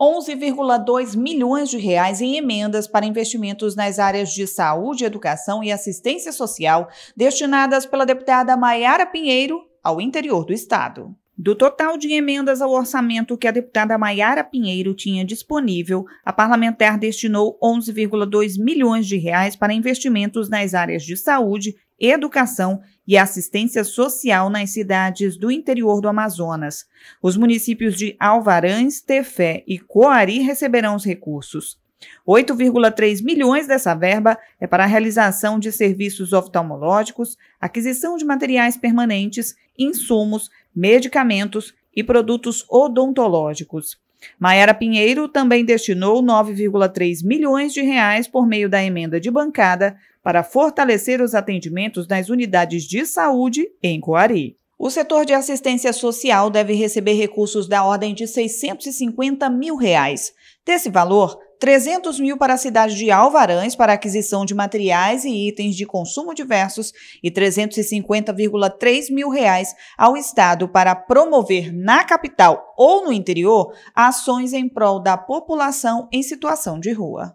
11,2 milhões de reais em emendas para investimentos nas áreas de saúde, educação e assistência social, destinadas pela deputada Maiara Pinheiro ao interior do estado. Do total de emendas ao orçamento que a deputada Maiara Pinheiro tinha disponível, a parlamentar destinou 11,2 milhões de reais para investimentos nas áreas de saúde, educação e assistência social nas cidades do interior do Amazonas. Os municípios de Alvarães, Tefé e Coari receberão os recursos. 8,3 milhões dessa verba é para a realização de serviços oftalmológicos, aquisição de materiais permanentes, insumos, medicamentos e produtos odontológicos. Maiara Pinheiro também destinou 9,3 milhões de reais por meio da emenda de bancada para fortalecer os atendimentos nas unidades de saúde em Coari. O setor de assistência social deve receber recursos da ordem de 650 mil reais. Desse valor, 300 mil para a cidade de Alvarães para aquisição de materiais e itens de consumo diversos e 350,3 mil reais ao Estado para promover na capital ou no interior ações em prol da população em situação de rua.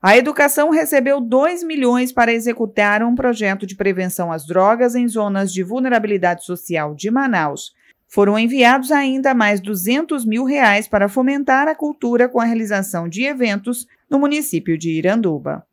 A educação recebeu 2 milhões para executar um projeto de prevenção às drogas em zonas de vulnerabilidade social de Manaus. Foram enviados ainda mais 200 mil reais para fomentar a cultura com a realização de eventos no município de Iranduba.